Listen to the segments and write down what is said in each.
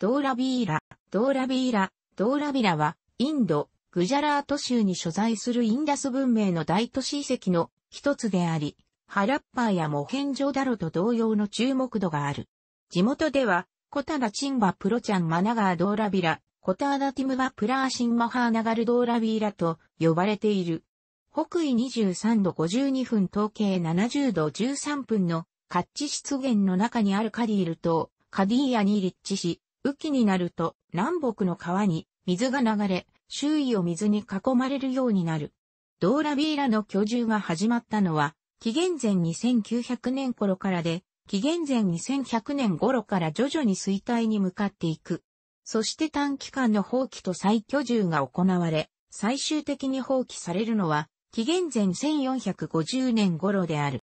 ドーラビーラ、ドーラビーラ、ドーラビラは、インド、グジャラート州に所在するインダス文明の大都市遺跡の一つであり、ハラッパーやモヘンジョダロと同様の注目度がある。地元では、コタナチンバプロチャンマナガードーラビラ、コターナティムバプラーシンマハーナガルドーラビーラと呼ばれている。北緯23度52分統計70度13分のカッチ湿原の中にあるカディール島、カディーヤに立地し、雨季になると南北の川に水が流れ、周囲を水に囲まれるようになる。ドーラビーラの居住が始まったのは、紀元前2900年頃からで、紀元前2100年頃から徐々に衰退に向かっていく。そして短期間の放棄と再居住が行われ、最終的に放棄されるのは、紀元前1450年頃である。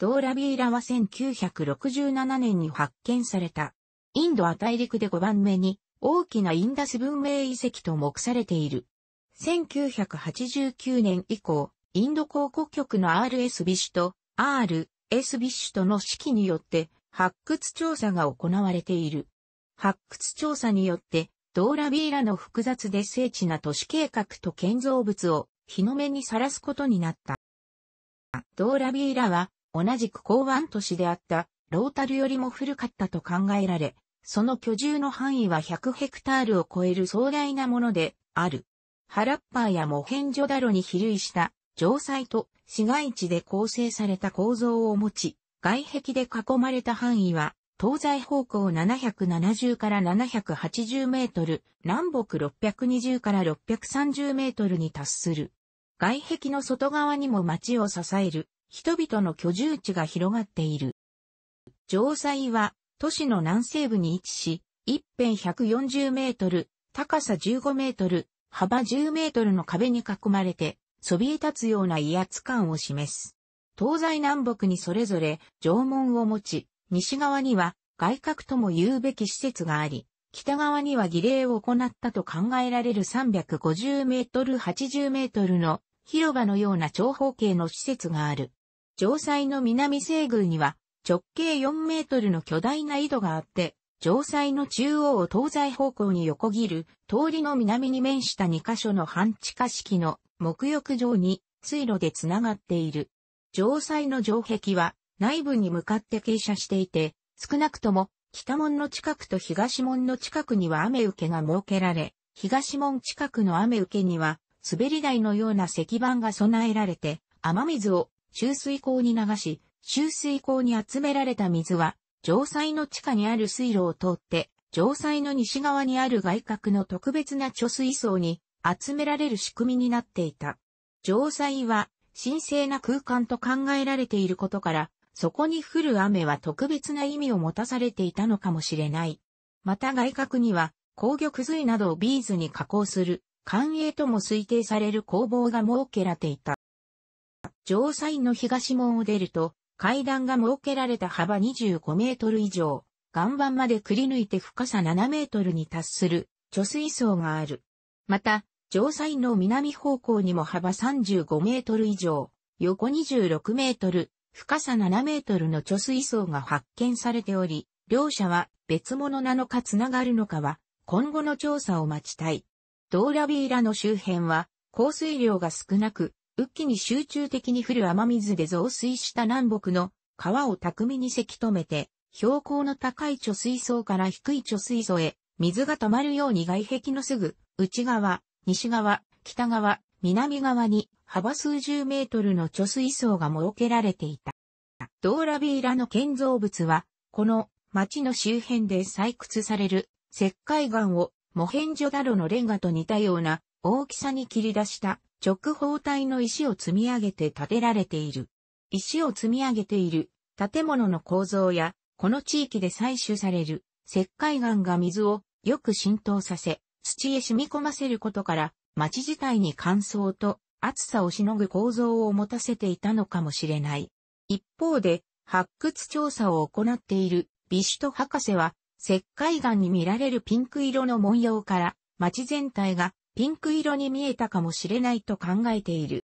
ドーラビーラは1967年に発見された。インドは大陸で5番目に大きなインダス文明遺跡と目されている。1989年以降、インド考古局の RS ビシュと RS ビシュとの指揮によって発掘調査が行われている。発掘調査によって、ドーラビーラの複雑で精緻な都市計画と建造物を日の目にさらすことになった。ドーラビーラは同じく港湾都市であったロータルよりも古かったと考えられ、その居住の範囲は100ヘクタールを超える壮大なものである。ハラッパーやモヘンジョダロに比類した城塞と市街地で構成された構造を持ち、外壁で囲まれた範囲は東西方向770から780メートル、南北620から630メートルに達する。外壁の外側にも街を支える人々の居住地が広がっている。城西は、都市の南西部に位置し、一辺140メートル、高さ15メートル、幅10メートルの壁に囲まれて、そびえ立つような威圧感を示す。東西南北にそれぞれ城門を持ち、西側には外郭とも言うべき施設があり、北側には儀礼を行ったと考えられる350メートル80メートルの広場のような長方形の施設がある。城西の南西宮には直径4メートルの巨大な井戸があって、城塞の中央を東西方向に横切る、通りの南に面した2カ所の半地下式の木浴場に水路でつながっている。城塞の城壁は内部に向かって傾斜していて、少なくとも北門の近くと東門の近くには雨受けが設けられ、東門近くの雨受けには滑り台のような石板が備えられて、雨水を注水口に流し、集水口に集められた水は、城塞の地下にある水路を通って、城塞の西側にある外郭の特別な貯水槽に集められる仕組みになっていた。城塞は神聖な空間と考えられていることから、そこに降る雨は特別な意味を持たされていたのかもしれない。また外郭には、紅玉髄などをビーズに加工する、官営とも推定される工房が設けられていた。城塞の東門を出ると、階段が設けられた幅25メートル以上、岩盤までくり抜いて深さ7メートルに達する貯水槽がある。また、城西の南方向にも幅35メートル以上、横26メートル、深さ7メートルの貯水槽が発見されており、両者は別物なのか繋がるのかは、今後の調査を待ちたい。ドーラビーラの周辺は、降水量が少なく、雨季に集中的に降る雨水で増水した南北の川を巧みにせき止めて、標高の高い貯水槽から低い貯水槽へ、水が溜まるように外壁のすぐ、内側、西側、北側、南側に、幅数十メートルの貯水槽が設けられていた。ドーラビーラの建造物は、この町の周辺で採掘される石灰岩をモヘンジョダロのレンガと似たような大きさに切り出した直方体の石を積み上げて建てられている。石を積み上げている建物の構造や、この地域で採取される石灰岩が水をよく浸透させ、土へ染み込ませることから、町自体に乾燥と暑さをしのぐ構造を持たせていたのかもしれない。一方で、発掘調査を行っているビシュト博士は、石灰岩に見られるピンク色の文様から、町全体がピンク色に見えたかもしれないと考えている。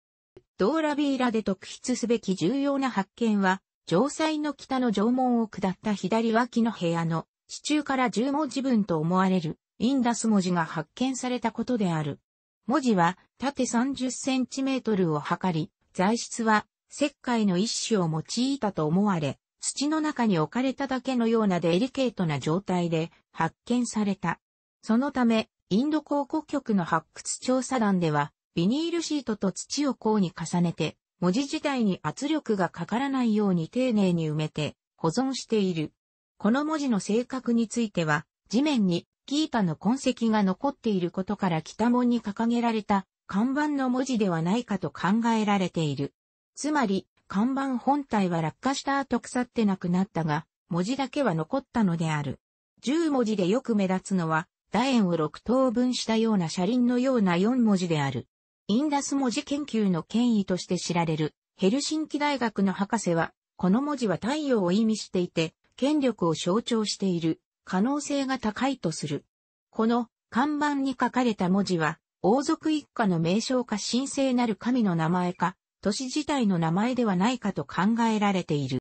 ドーラビーラで特筆すべき重要な発見は、城塞の北の城門を下った左脇の部屋の地中から10文字分と思われるインダス文字が発見されたことである。文字は縦30センチメートルを測り、材質は石灰の一種を用いたと思われ、土の中に置かれただけのようなデリケートな状態で発見された。そのため、インド考古局の発掘調査団では、ビニールシートと土を甲に重ねて、文字自体に圧力がかからないように丁寧に埋めて保存している。この文字の性格については、地面にキーパの痕跡が残っていることから北門に掲げられた看板の文字ではないかと考えられている。つまり、看板本体は落下した後腐ってなくなったが、文字だけは残ったのである。10文字でよく目立つのは、楕円を6等分したような車輪のような4文字である。インダス文字研究の権威として知られるヘルシンキ大学の博士は、この文字は太陽を意味していて、権力を象徴している可能性が高いとする。この看板に書かれた文字は、王族一家の名称か神聖なる神の名前か、都市自体の名前ではないかと考えられている。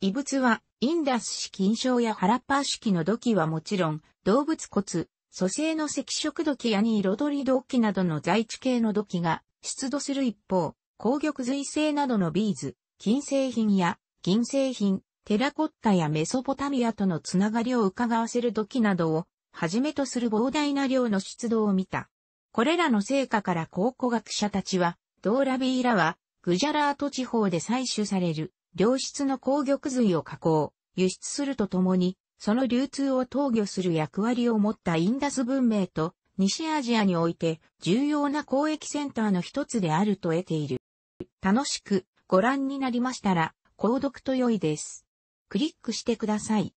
遺物は、インダス式印象やハラッパー式の土器はもちろん、動物骨、蘇生の赤色土器やに彩り土器などの在地系の土器が出土する一方、鉱玉髄製などのビーズ、金製品や銀製品、テラコッタやメソポタミアとのつながりを伺わせる土器などをはじめとする膨大な量の出土を見た。これらの成果から考古学者たちは、ドーラビーラは、グジャラート地方で採取される、良質の鉱玉髄を加工、輸出するとともに、その流通を統御する役割を持ったインダス文明と、西アジアにおいて重要な交易センターの一つであると得ている。楽しくご覧になりましたら、購読と良いです。クリックしてください。